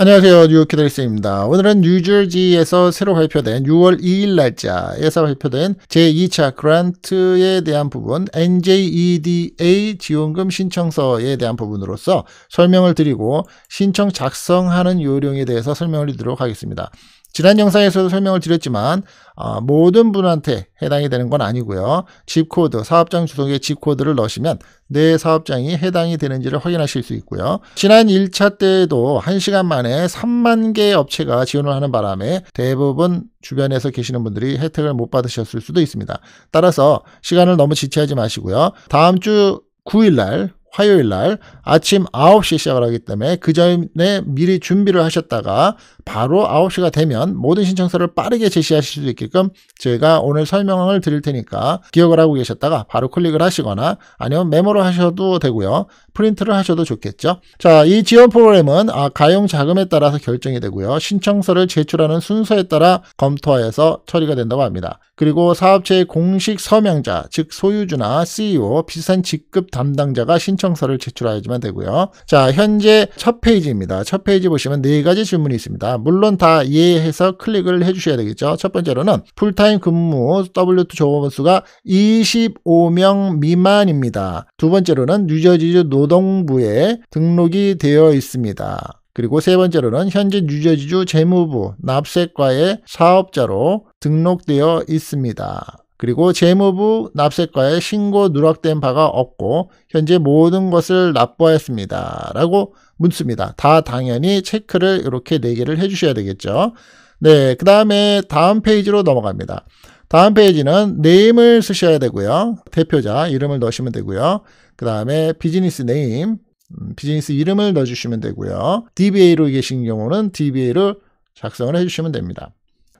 안녕하세요. 뉴욕키다리스입니다. 오늘은 뉴저지에서 새로 발표된 6월 2일 날짜에서 발표된 제2차 그란트에 대한 부분 NJEDA 지원금 신청서에 대한 부분으로서 설명을 드리고 신청 작성하는 요령에 대해서 설명을 드리도록 하겠습니다. 지난 영상에서도 설명을 드렸지만 아, 모든 분한테 해당이 되는 건 아니고요. 집코드, 사업장 주소에 집코드를 넣으시면 내 사업장이 해당이 되는지를 확인하실 수 있고요. 지난 1차 때에도 1시간 만에 3만 개의 업체가 지원을 하는 바람에 대부분 주변에서 계시는 분들이 혜택을 못 받으셨을 수도 있습니다. 따라서 시간을 너무 지체하지 마시고요. 다음 주 9일날 화요일 날 아침 9시 시작을 하기 때문에 그 전에 미리 준비를 하셨다가 바로 9시가 되면 모든 신청서를 빠르게 제시하실 수 있게끔 제가 오늘 설명을 드릴 테니까 기억을 하고 계셨다가 바로 클릭을 하시거나 아니면 메모를 하셔도 되고요. 프린트를 하셔도 좋겠죠. 자, 이 지원 프로그램은 아, 가용 자금에 따라서 결정이 되고요. 신청서를 제출하는 순서에 따라 검토하여서 처리가 된다고 합니다. 그리고 사업체의 공식 서명자, 즉 소유주나 CEO, 비슷한 직급 담당자가 신청 신청서를 제출하지만 되고요. 자, 현재 첫 페이지입니다. 첫 페이지 보시면 네 가지 질문이 있습니다. 물론 다 이해해서 클릭을 해주셔야 되겠죠. 첫 번째로는 풀타임 근무 W2 종업원수가 25명 미만입니다. 두 번째로는 뉴저지 노동부에 등록이 되어 있습니다. 그리고 세 번째로는 현재 뉴저지주 재무부 납세과의 사업자로 등록되어 있습니다. 그리고 재무부 납세과에 신고 누락된 바가 없고 현재 모든 것을 납부하였습니다. 라고 묻습니다. 다 당연히 체크를 이렇게 4개를 해주셔야 되겠죠. 네, 그 다음에 다음 페이지로 넘어갑니다. 다음 페이지는 네임을 쓰셔야 되고요. 대표자 이름을 넣으시면 되고요. 그 다음에 비즈니스 네임, 음, 비즈니스 이름을 넣어주시면 되고요. DBA로 계신 경우는 DBA를 작성을 해주시면 됩니다.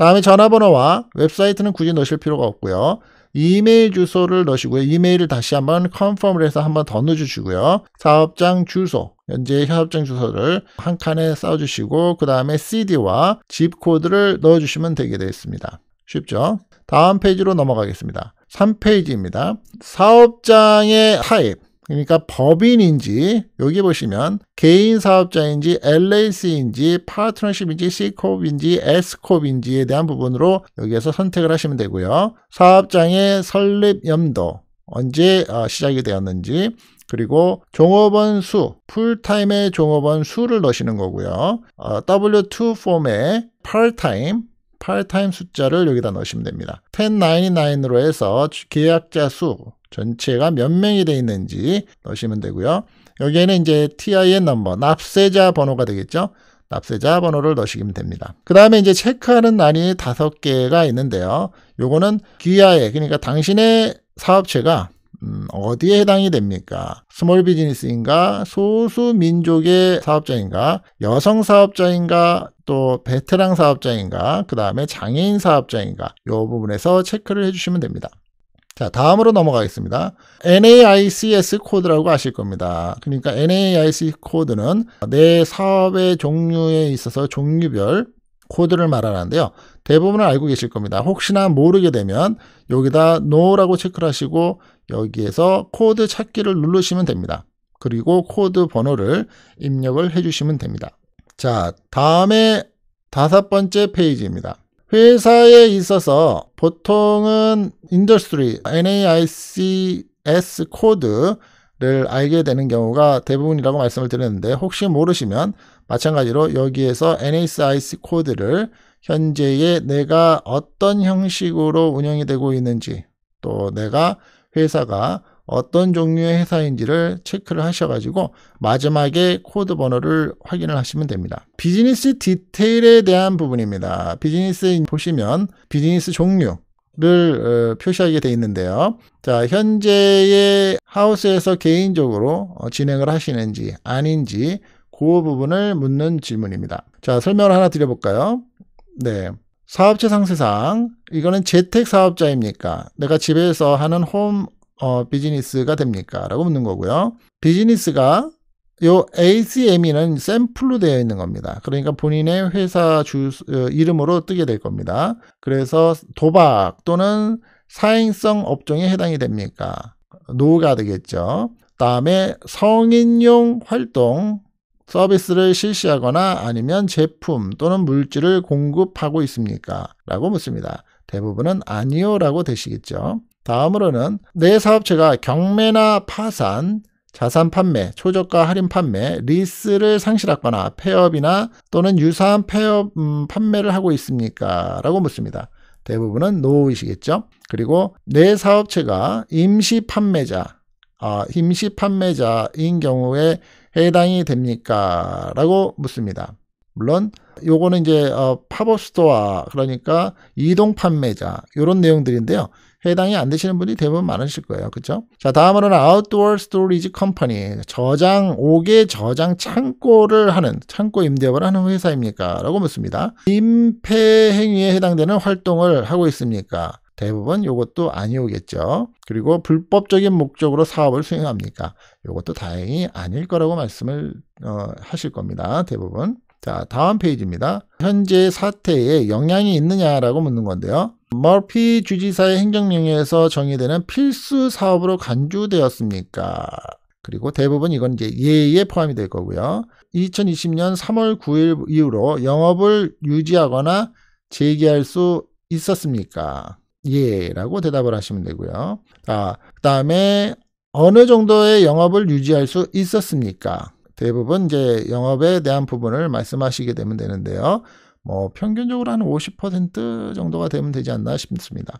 다음에 전화번호와 웹사이트는 굳이 넣으실 필요가 없고요. 이메일 주소를 넣으시고요. 이메일을 다시 한번 컨펌을 해서 한번 더 넣어주시고요. 사업장 주소, 현재 협업장 주소를 한 칸에 써주시고 그 다음에 CD와 집 코드를 넣어주시면 되게 되겠습니다. 쉽죠? 다음 페이지로 넘어가겠습니다. 3페이지입니다. 사업장의 타입. 그러니까 법인인지 여기 보시면 개인 사업자인지 LLC인지 파트너십인지 C컵인지 S컵인지에 대한 부분으로 여기에서 선택을 하시면 되고요. 사업장의 설립 연도 언제 어, 시작이 되었는지 그리고 종업원 수, 풀타임의 종업원 수를 넣으시는 거고요. W2 폼의 팔타임, 팔타임 숫자를 여기다 넣으시면 됩니다. 1099으로 해서 계약자 수, 전체가 몇 명이 되어 있는지 넣으시면 되고요. 여기에는 이제 TIN 넘버, 납세자 번호가 되겠죠. 납세자 번호를 넣으시면 됩니다. 그 다음에 이제 체크하는 난이 다섯 개가 있는데요. 요거는 귀하에, 그러니까 당신의 사업체가 음, 어디에 해당이 됩니까? 스몰 비즈니스인가? 소수 민족의 사업자인가? 여성 사업자인가? 또 베테랑 사업자인가? 그 다음에 장애인 사업자인가? 요 부분에서 체크를 해주시면 됩니다. 자, 다음으로 넘어가겠습니다. NAICS 코드라고 아실 겁니다. 그러니까 NAICS 코드는 내 사업의 종류에 있어서 종류별 코드를 말하는데요. 대부분은 알고 계실 겁니다. 혹시나 모르게 되면 여기다 no라고 체크를 하시고 여기에서 코드 찾기를 누르시면 됩니다. 그리고 코드 번호를 입력을 해주시면 됩니다. 자, 다음에 다섯 번째 페이지입니다. 회사에 있어서 보통은 인더스트리 NAICS 코드를 알게 되는 경우가 대부분이라고 말씀을 드렸는데 혹시 모르시면 마찬가지로 여기에서 NAICS 코드를 현재의 내가 어떤 형식으로 운영이 되고 있는지 또 내가 회사가 어떤 종류의 회사인지를 체크를 하셔가지고 마지막에 코드 번호를 확인을 하시면 됩니다. 비즈니스 디테일에 대한 부분입니다. 비즈니스 보시면 비즈니스 종류, 를 어, 표시하게 돼 있는데요. 자, 현재의 하우스에서 개인적으로 어, 진행을 하시는지 아닌지 그 부분을 묻는 질문입니다. 자, 설명을 하나 드려볼까요? 네. 사업체 상세상 이거는 재택 사업자입니까? 내가 집에서 하는 홈 어, 비즈니스가 됩니까? 라고 묻는 거고요. 비즈니스가 요 a c m e 는 샘플로 되어 있는 겁니다. 그러니까 본인의 회사 주 어, 이름으로 뜨게 될 겁니다. 그래서 도박 또는 사행성 업종에 해당이 됩니까? 노가 되겠죠. 다음에 성인용 활동 서비스를 실시하거나 아니면 제품 또는 물질을 공급하고 있습니까? 라고 묻습니다. 대부분은 아니요라고 되시겠죠. 다음으로는 내 사업체가 경매나 파산, 자산 판매, 초저가 할인 판매, 리스를 상실하거나 폐업이나 또는 유사한 폐업 음, 판매를 하고 있습니까? 라고 묻습니다. 대부분은 노이시겠죠. 그리고 내 사업체가 임시 판매자, 아, 임시 판매자인 경우에 해당이 됩니까? 라고 묻습니다. 물론 요거는 이제 어, 팝업 스토어 그러니까 이동 판매자 이런 내용들인데요. 해당이 안 되시는 분이 대부분 많으실 거예요. 그렇죠? 자, 다음으로는 아웃도어 스토리지 컴퍼니. 저장 5개 저장 창고를 하는 창고 임대업을 하는 회사입니까? 라고 묻습니다. 임폐 행위에 해당되는 활동을 하고 있습니까? 대부분 이것도 아니오겠죠. 그리고 불법적인 목적으로 사업을 수행합니까? 이것도 다행히 아닐 거라고 말씀을 어, 하실 겁니다. 대부분. 자, 다음 페이지입니다. 현재 사태에 영향이 있느냐라고 묻는 건데요. 머피 주지사의 행정명령에서 정의되는 필수 사업으로 간주되었습니까? 그리고 대부분 이건 이제 예에 포함이 될 거고요. 2020년 3월 9일 이후로 영업을 유지하거나 재개할 수 있었습니까? 예라고 대답을 하시면 되고요. 아, 그다음에 어느 정도의 영업을 유지할 수 있었습니까? 대부분 이제 영업에 대한 부분을 말씀하시게 되면 되는데요. 뭐 평균적으로 한 50% 정도가 되면 되지 않나 싶습니다.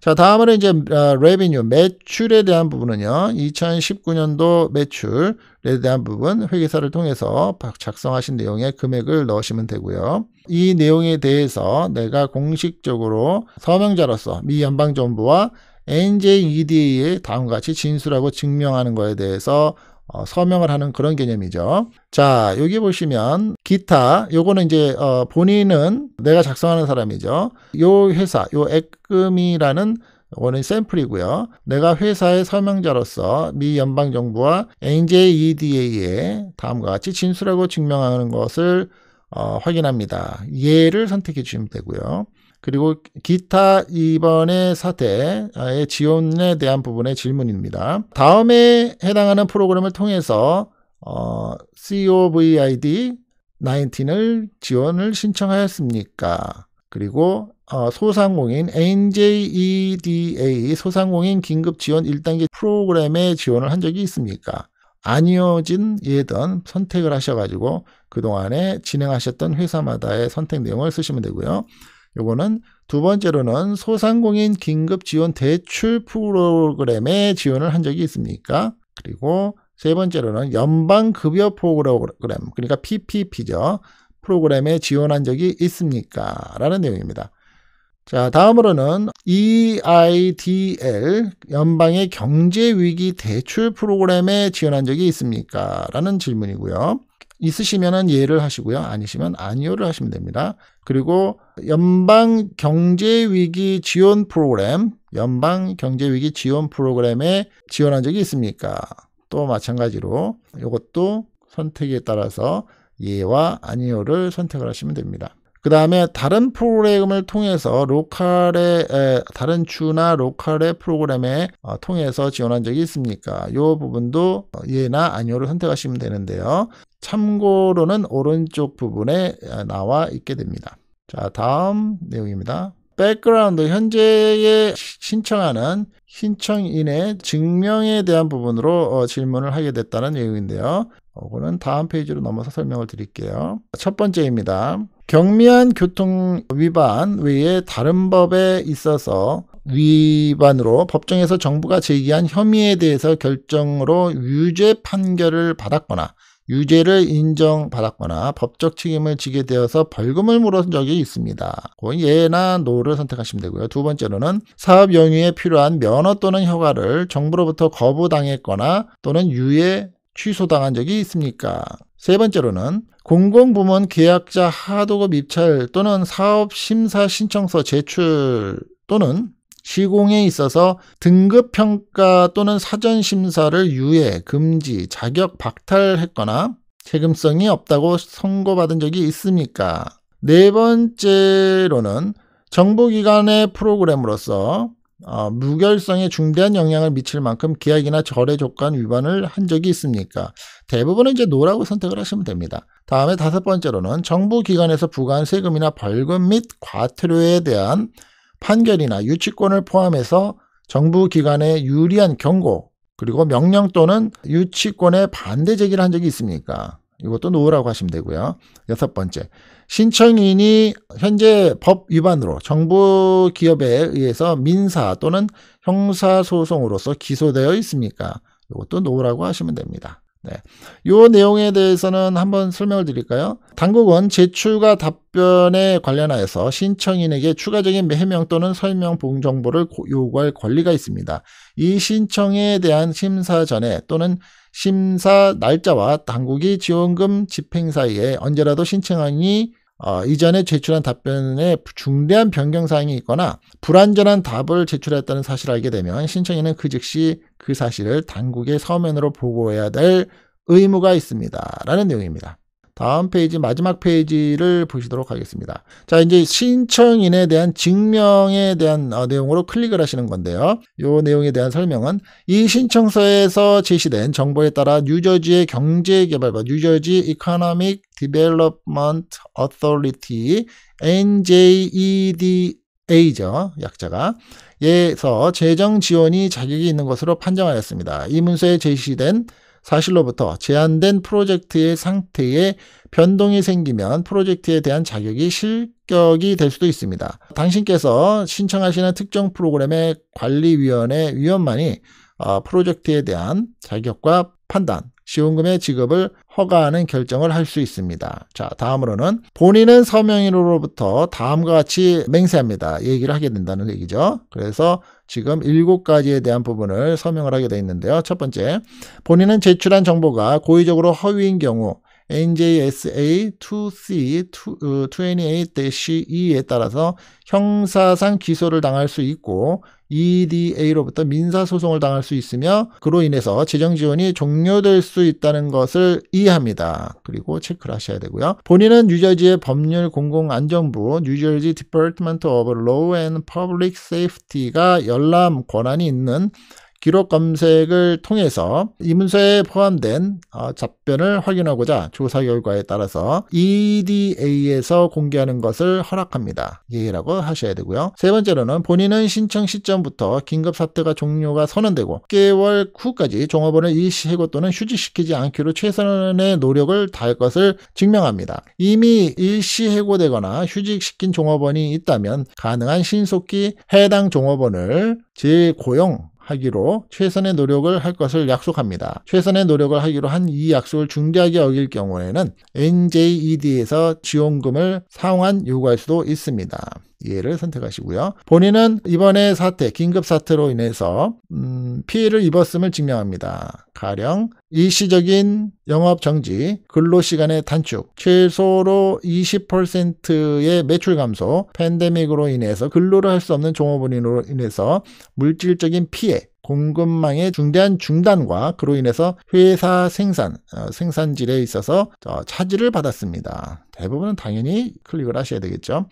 자, 다음으로 이제 레비뉴 아, 매출에 대한 부분은요. 2019년도 매출에 대한 부분 회계사를 통해서 작성하신 내용의 금액을 넣으시면 되고요. 이 내용에 대해서 내가 공식적으로 서명자로서 미 연방 정부와 NJEDA에 다음과 같이 진술하고 증명하는 것에 대해서 어, 서명을 하는 그런 개념이죠. 자, 여기 보시면 기타 요거는 이제 어, 본인은 내가 작성하는 사람이죠. 요 회사 요 액금이라는 원인 샘플이고요. 내가 회사의 서명자로서 미 연방 정부와 NJEDA에 다음과 같이 진술하고 증명하는 것을 어, 확인합니다. 예를 선택해 주시면 되고요. 그리고 기타 이번의 사태의 지원에 대한 부분의 질문입니다. 다음에 해당하는 프로그램을 통해서 어, COVID 19을 지원을 신청하였습니까? 그리고 어, 소상공인 NJEDA 소상공인 긴급 지원 1단계 프로그램에 지원을 한 적이 있습니까? 아니어진 예든 선택을 하셔가지고 그동안에 진행하셨던 회사마다의 선택 내용을 쓰시면 되고요. 요거는 두 번째로는 소상공인 긴급 지원 대출 프로그램에 지원을 한 적이 있습니까? 그리고 세 번째로는 연방 급여 프로그램 그러니까 PPP죠. 프로그램에 지원한 적이 있습니까? 라는 내용입니다. 자, 다음으로는 EIDL 연방의 경제 위기 대출 프로그램에 지원한 적이 있습니까? 라는 질문이고요. 있으시면은 예를 하시고요. 아니시면 아니요를 하시면 됩니다. 그리고 연방 경제 위기 지원 프로그램, 연방 경제 위기 지원 프로그램에 지원한 적이 있습니까? 또 마찬가지로 이것도 선택에 따라서 예와 아니요를 선택을 하시면 됩니다. 그 다음에 다른 프로그램을 통해서 로컬의 에, 다른 주나 로컬의 프로그램에 어, 통해서 지원한 적이 있습니까? 이 부분도 예나 어, 아니오를 선택하시면 되는데요. 참고로는 오른쪽 부분에 나와 있게 됩니다. 자 다음 내용입니다. 백그라운드 현재에 신청하는 신청인의 증명에 대한 부분으로 어, 질문을 하게 됐다는 내용인데요. 이거는 다음 페이지로 넘어서 설명을 드릴게요. 첫 번째입니다. 경미한 교통 위반 외에 다른 법에 있어서 위반으로 법정에서 정부가 제기한 혐의에 대해서 결정으로 유죄 판결을 받았거나 유죄를 인정받았거나 법적 책임을 지게 되어서 벌금을 물은 어 적이 있습니다. 예나 노를 선택하시면 되고요. 두 번째로는 사업 영위에 필요한 면허 또는 허가를 정부로부터 거부당했거나 또는 유예 취소당한 적이 있습니까? 세 번째로는 공공부문 계약자 하도급 입찰 또는 사업심사 신청서 제출 또는 시공에 있어서 등급평가 또는 사전심사를 유예, 금지, 자격 박탈했거나 책임성이 없다고 선고받은 적이 있습니까? 네 번째로는 정부기관의 프로그램으로서 어, 무결성에 중대한 영향을 미칠 만큼 계약이나 절의 조건 위반을 한 적이 있습니까? 대부분은 이제 노라고 선택을 하시면 됩니다. 다음에 다섯 번째로는 정부 기관에서 부과한 세금이나 벌금 및 과태료에 대한 판결이나 유치권을 포함해서 정부 기관에 유리한 경고 그리고 명령 또는 유치권에 반대 제기를 한 적이 있습니까? 이것도 노라고 하시면 되고요. 여섯 번째, 신청인이 현재 법 위반으로 정부 기업에 의해서 민사 또는 형사 소송으로서 기소되어 있습니까? 이것도 노라고 하시면 됩니다. 네. 요 내용에 대해서는 한번 설명을 드릴까요? 당국은 제출과 답변에 관련하여서 신청인에게 추가적인 해명 또는 설명 봉 정보를 요구할 권리가 있습니다. 이 신청에 대한 심사 전에 또는 심사 날짜와 당국이 지원금 집행 사이에 언제라도 신청안이 어, 이전에 제출한 답변에 중대한 변경 사항이 있거나 불완전한 답을 제출했다는 사실을 알게 되면 신청인은 그 즉시 그 사실을 당국의 서면으로 보고해야 될 의무가 있습니다. 라는 내용입니다. 다음 페이지 마지막 페이지를 보시도록 하겠습니다. 자, 이제 신청인에 대한 증명에 대한 어, 내용으로 클릭을 하시는 건데요. 이 내용에 대한 설명은 이 신청서에서 제시된 정보에 따라 뉴저지의 경제개발과 뉴저지 이 c 노믹 디벨롭먼트 어 v 리티 n j e d A죠. 약자가. 에서 재정 지원이 자격이 있는 것으로 판정하였습니다. 이 문서에 제시된 사실로부터 제한된 프로젝트의 상태에 변동이 생기면 프로젝트에 대한 자격이 실격이 될 수도 있습니다. 당신께서 신청하시는 특정 프로그램의 관리위원회 위원만이 어, 프로젝트에 대한 자격과 판단, 지원금의 지급을 허가하는 결정을 할 수 있습니다. 자, 다음으로는 본인은 서명인으로부터 다음과 같이 맹세합니다. 얘기를 하게 된다는 얘기죠. 그래서 지금 일곱 가지에 대한 부분을 서명을 하게 돼 있는데요. 첫 번째, 본인은 제출한 정보가 고의적으로 허위인 경우 NJSA 2C 28-2에 따라서 형사상 기소를 당할 수 있고 EDA로부터 민사소송을 당할 수 있으며 그로 인해서 재정지원이 종료될 수 있다는 것을 이해합니다. 그리고 체크를 하셔야 되고요. 본인은 뉴저지의 법률 공공안전부 뉴저지 디파트먼트 오브 로우 앤 퍼블릭 세이프티가 열람 권한이 있는 기록 검색을 통해서 이 문서에 포함된 답변을 어, 확인하고자 조사 결과에 따라서 EDA에서 공개하는 것을 허락합니다. 예라고 하셔야 되고요. 세 번째로는 본인은 신청 시점부터 긴급 사태가 종료가 선언되고 6개월 후까지 종업원을 일시해고 또는 휴직시키지 않기로 최선의 노력을 다할 것을 증명합니다. 이미 일시해고되거나 휴직시킨 종업원이 있다면 가능한 신속히 해당 종업원을 재고용 하기로 최선의 노력을 할 것을 약속합니다. 최선의 노력을 하기로 한 이 약속을 중대하게 어길 경우에는 NJED에서 지원금을 상환 요구할 수도 있습니다. 이해를 선택하시고요. 본인은 이번에 사태, 긴급 사태로 인해서 음, 피해를 입었음을 증명합니다. 가령 일시적인 영업 정지, 근로시간의 단축, 최소로 20%의 매출 감소, 팬데믹으로 인해서 근로를 할 수 없는 종업원으로 인해서 물질적인 피해, 공급망의 중대한 중단과 그로 인해서 회사 생산, 어, 생산질에 있어서 어, 차질을 받았습니다. 대부분은 당연히 클릭을 하셔야 되겠죠.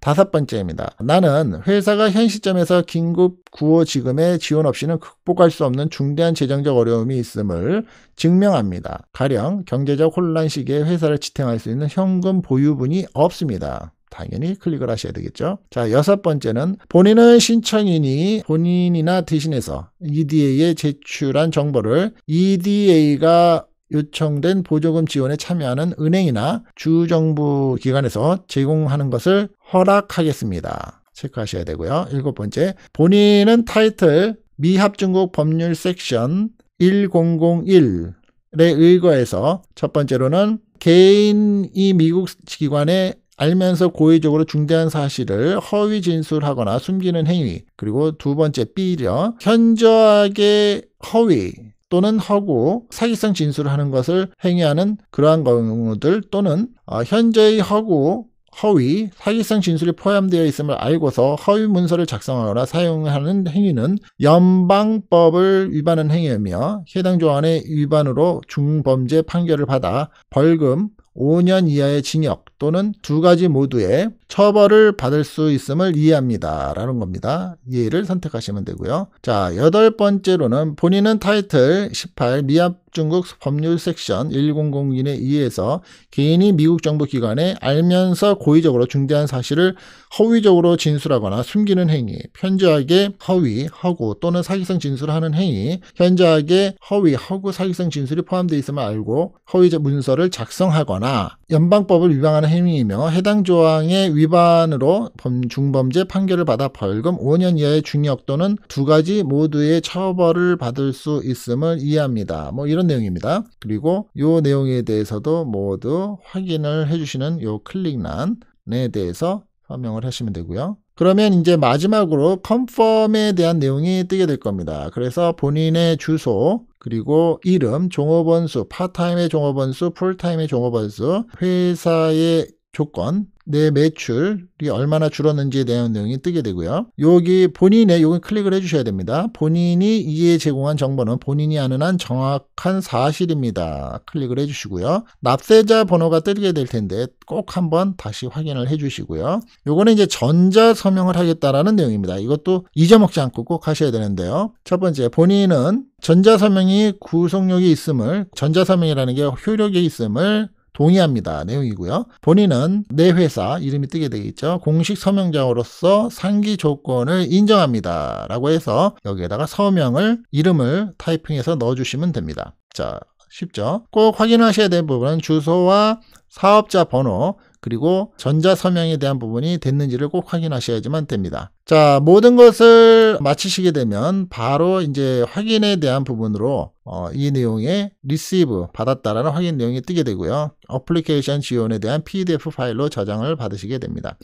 다섯 번째입니다. 나는 회사가 현 시점에서 긴급 구호 지금의 지원 없이는 극복할 수 없는 중대한 재정적 어려움이 있음을 증명합니다. 가령 경제적 혼란 시기에 회사를 지탱할 수 있는 현금 보유분이 없습니다. 당연히 클릭을 하셔야 되겠죠. 자, 여섯 번째는 본인은 신청인이 본인이나 대신해서 EDA에 제출한 정보를 EDA가 요청된 보조금 지원에 참여하는 은행이나 주정부 기관에서 제공하는 것을 허락하겠습니다. 체크하셔야 되고요. 일곱 번째, 본인은 타이틀 미합중국 법률 섹션 1001에 의거해서 첫 번째로는 개인이 미국 기관에 알면서 고의적으로 중대한 사실을 허위 진술하거나 숨기는 행위 그리고 두 번째 B려 현저하게 허위 또는 허구 사기성 진술을 하는 것을 행위하는 그러한 경우들 또는 어, 현재의 허구 허위, 사기성 진술이 포함되어 있음을 알고서 허위 문서를 작성하거나 사용하는 행위는 연방법을 위반한 행위이며 해당 조항의 위반으로 중범죄 판결을 받아 벌금 5년 이하의 징역 또는 두 가지 모두의 처벌을 받을 수 있음을 이해합니다. 라는 겁니다. 예를 선택하시면 되고요. 자, 여덟 번째로는 본인은 타이틀 18 미합 중국 법률 섹션 1002에 의해서 개인이 미국 정부 기관에 알면서 고의적으로 중대한 사실을 허위적으로 진술하거나 숨기는 행위, 편지하게 허위, 허구 또는 사기성 진술하는 행위, 현저하게 허위, 허구, 사기성 진술이 포함되어 있음을 알고 허위 문서를 작성하거나 거나 연방법을 위반하는 행위이며 해당 조항의 위반으로 범, 중범죄 판결을 받아 벌금 5년 이하의 중역 또는 두 가지 모두의 처벌을 받을 수 있음을 이해합니다. 뭐 이런 내용입니다. 그리고 요 내용에 대해서도 모두 확인을 해주시는 요 클릭란에 대해서 설명을 하시면 되고요. 그러면 이제 마지막으로 컨펌에 대한 내용이 뜨게 될 겁니다. 그래서 본인의 주소, 그리고 이름, 종업원 수, 파타임의 종업원 수, 풀타임의 종업원 수, 회사의 조건, 내 매출이 얼마나 줄었는지에 대한 내용이 뜨게 되고요. 여기 본인의 요건 클릭을 해주셔야 됩니다. 본인이 이에 제공한 정보는 본인이 아는 한 정확한 사실입니다. 클릭을 해주시고요. 납세자 번호가 뜨게 될 텐데 꼭 한번 다시 확인을 해주시고요. 요거는 이제 전자 서명을 하겠다라는 내용입니다. 이것도 잊어먹지 않고 꼭 하셔야 되는데요. 첫 번째 본인은 전자서명이 구속력이 있음을 전자서명이라는 게 효력이 있음을 동의합니다. 내용이고요. 본인은 내 회사 이름이 뜨게 되겠죠. 공식 서명장으로서 상기 조건을 인정합니다. 라고 해서 여기에다가 서명을 이름을 타이핑해서 넣어주시면 됩니다. 자 쉽죠. 꼭 확인하셔야 될 부분은 주소와 사업자 번호 그리고 전자 서명에 대한 부분이 됐는지를 꼭 확인하셔야지만 됩니다. 자, 모든 것을 마치시게 되면 바로 이제 확인에 대한 부분으로 어, 이 내용에 receive 받았다라는 확인 내용이 뜨게 되고요. 어플리케이션 지원에 대한 PDF 파일로 저장을 받으시게 됩니다.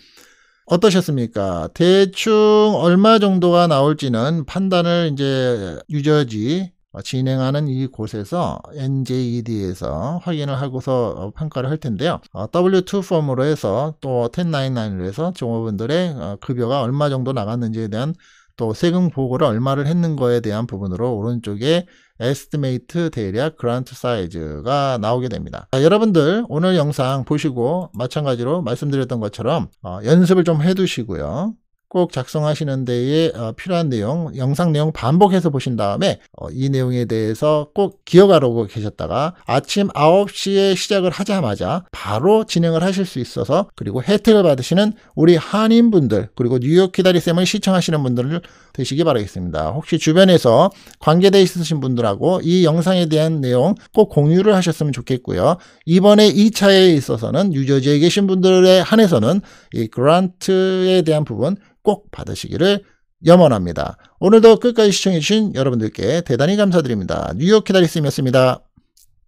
어떠셨습니까? 대충 얼마 정도가 나올지는 판단을 이제 유저지 어, 진행하는 이곳에서 NJED에서 확인을 하고서 어, 평가를 할 텐데요. 어, W2 폼으로 해서 또 1099로 해서 종업원들의 급여가 얼마 정도 나갔는지에 대한 또 세금 보고를 얼마를 했는 거에 대한 부분으로 오른쪽에 estimate 대략 grant s i z e 가 나오게 됩니다. 자, 여러분들 오늘 영상 보시고 마찬가지로 말씀드렸던 것처럼 어, 연습을 좀 해두시고요. 꼭 작성하시는 데에 어, 필요한 내용, 영상 내용 반복해서 보신 다음에 어, 이 내용에 대해서 꼭 기억하려고 계셨다가 아침 9시에 시작을 하자마자 바로 진행을 하실 수 있어서 그리고 혜택을 받으시는 우리 한인분들 그리고 뉴욕 기다리쌤을 시청하시는 분들을 되시기 바라겠습니다. 혹시 주변에서 관계되어 있으신 분들하고 이 영상에 대한 내용 꼭 공유를 하셨으면 좋겠고요. 이번에 2차에 있어서는 유저지에 계신 분들에 한해서는 이 그란트에 대한 부분 꼭 받으시기를 염원합니다. 오늘도 끝까지 시청해주신 여러분들께 대단히 감사드립니다. 뉴욕 키다리쌤이었습니다